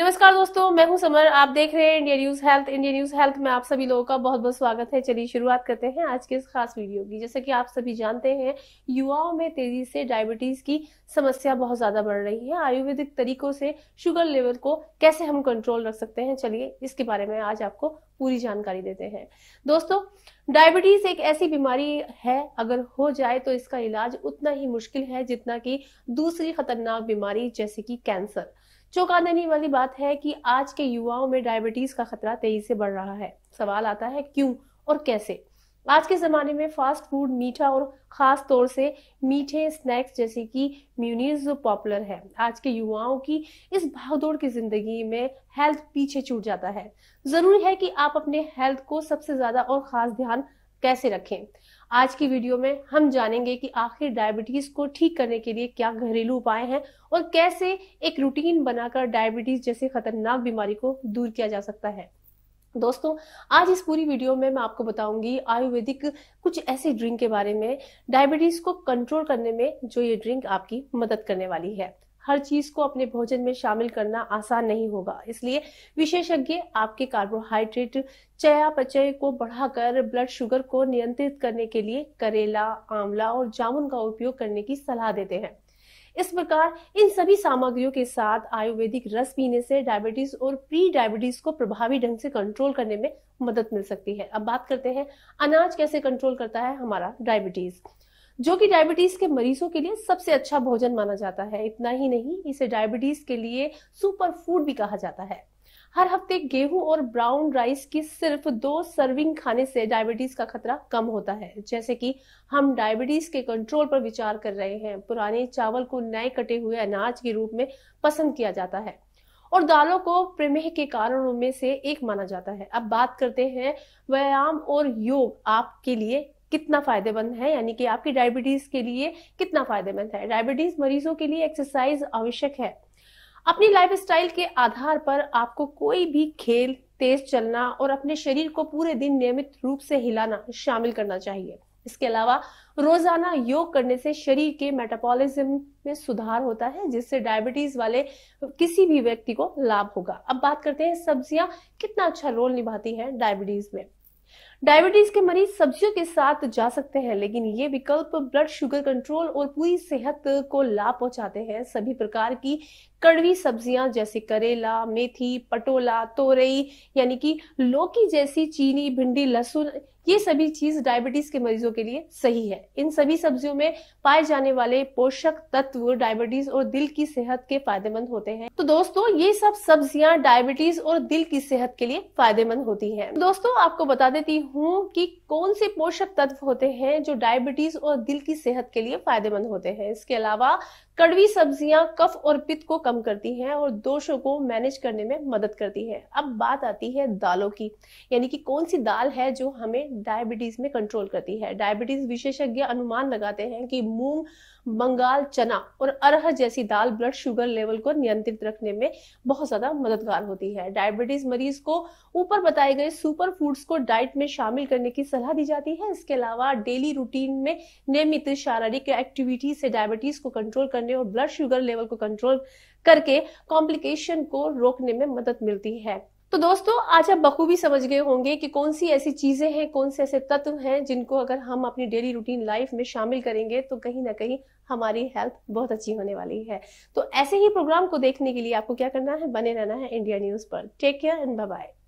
नमस्कार दोस्तों मैं हूं समर आप देख रहे हैं India news health India news health में आप सभी लोगों का बहुत बहुत स्वागत है चलिए शुरुआत करते हैं आज के इस खास वीडियो की जैसे कि आप सभी जानते हैं युवाओं में तेजी से डायबिटीज की समस्या बहुत ज्यादा बढ़ रही है आयुर्वेदिक तरीकों से शुगर लेवल को कैसे हम कंट्रोल रख सकते हैं चलिए इसके बारे में आज आपको पूरी जानकारी देते हैं दोस्तों डायबिटीज एक ऐसी बीमारी है अगर हो जाए तो इसका इलाज उतना ही मुश्किल है जितना कि दूसरी खतरनाक बीमारी जैसे कि कैंसर देने वाली बात है कि आज के युवाओं में डायबिटीज का खतरा तेजी से बढ़ रहा है सवाल आता है क्यों और कैसे आज के ज़माने में फास्ट फूड मीठा और ख़ास तौर से मीठे स्नैक्स जैसे कि म्यूनिज पॉपुलर है आज के युवाओं की इस भागदौड़ की ज़िंदगी में हेल्थ पीछे छूट जाता है ज़रूरी है कि आप अपने हेल्थ को सबसे ज़्यादा और ख़ास ध्यान कैसे रखें आज की वीडियो में हम जानेंगे कि आखिर डायबिटीज को ठीक करने के लिए क्या घरेलू उपाय हैं और कैसे एक रूटीन बनाकर डायबिटीज जैसे खतरनाक बीमारी को दूर किया जा सकता है दोस्तों आज इस पूरी वीडियो में मैं आपको बताऊंगी आयुर्वेदिक कुछ ऐसे ड्रिंक के बारे में डायबिटीज को कंट्रोल करने में जो ये ड्रिंक आपकी मदद करने वाली है हर चीज को अपने भोजन में शामिल करना आसान नहीं होगा इसलिए विशेषज्ञ आपके कार्बोहाइड्रेट चयापचय को बढ़ाकर ब्लड शुगर को नियंत्रित करने के लिए करेला आंवला और जामुन का उपयोग करने की सलाह देते हैं इस प्रकार इन सभी सामग्रियों के साथ आयुर्वेदिक रस पीने से डायबिटीज और प्री डायबिटीज को प्रभावी ढंग से कंट्रोल करने में मदद मिल सकती है अब बात करते हैं अनाज कैसे कंट्रोल करता है हमारा डायबिटीज जो कि डायबिटीज के मरीजों के लिए सबसे अच्छा भोजन माना जाता है इतना ही नहीं इसे डायबिटीज के लिए सुपर फूड भी कहा जाता है हर हफ्ते गेहूं और ब्राउन राइस की सिर्फ दो सर्विंग खाने से डायबिटीज का खतरा कम होता है जैसे कि हम डायबिटीज के कंट्रोल पर विचार कर रहे हैं पुराने चावल को नए कटे हुए अनाज के रूप में पसंद किया जाता है और दालों को प्रमेह के कारणों में से एक माना जाता है अब बात करते हैं व्यायाम और योग आपके लिए कितना फायदेमंद है यानी कि आपकी डायबिटीज के लिए कितना फायदेमंद है डायबिटीज मरीजों के लिए एक्सरसाइज आवश्यक है अपनी लाइफ के आधार पर आपको कोई भी खेल तेज चलना और अपने शरीर को पूरे दिन नियमित रूप से हिलाना शामिल करना चाहिए इसके अलावा रोजाना योग करने से शरीर के मेटाबॉलिज्म में सुधार होता है जिससे डायबिटीज वाले किसी भी व्यक्ति को लाभ होगा अब बात करते हैं सब्जियां कितना अच्छा रोल निभाती हैं डायबिटीज में डायबिटीज के मरीज सब्जियों के साथ जा सकते हैं लेकिन ये विकल्प ब्लड शुगर कंट्रोल और पूरी सेहत को लाभ पहुंचाते हैं सभी प्रकार की कड़वी सब्जियां जैसे करेला मेथी पटोला तोरई यानी कि लौकी जैसी चीनी भिंडी लहसुन ये सभी चीज डायबिटीज के मरीजों के लिए सही है इन सभी सब्जियों में पाए जाने वाले पोषक तत्व डायबिटीज और दिल की सेहत के फायदेमंद होते हैं तो दोस्तों ये सब सब्जियां डायबिटीज और दिल की सेहत के लिए फायदेमंद होती है दोस्तों आपको बता देती हूँ की कौन से पोषक तत्व होते हैं जो डायबिटीज और दिल की सेहत के लिए फायदेमंद होते हैं इसके अलावा कड़वी सब्जियां कफ और पित्त को कम करती हैं और दोषों को मैनेज करने में मदद करती है अब बात आती है दालों की यानी कि कौन सी दाल है जो हमें डायबिटीज में कंट्रोल करती है डायबिटीज विशेषज्ञ अनुमान लगाते हैं कि मूंग बंगाल चना और अरह जैसी दाल ब्लड शुगर लेवल को नियंत्रित रखने में बहुत ज्यादा मददगार होती है डायबिटीज मरीज को ऊपर बताए गए सुपर फूड्स को डाइट में शामिल करने की सलाह दी जाती है इसके अलावा डेली रूटीन में नियमित शारीरिक एक्टिविटीज से डायबिटीज को कंट्रोल करने और ब्लड शुगर लेवल को कंट्रोल करके कॉम्प्लिकेशन को रोकने में मदद मिलती है तो दोस्तों आज आप बखूबी समझ गए होंगे कि कौन सी ऐसी चीज़ें हैं कौन से ऐसे तत्व हैं जिनको अगर हम अपनी डेली रूटीन लाइफ में शामिल करेंगे तो कहीं ना कहीं हमारी हेल्थ बहुत अच्छी होने वाली है तो ऐसे ही प्रोग्राम को देखने के लिए आपको क्या करना है बने रहना है इंडिया न्यूज़ पर टेक केयर एंड बाय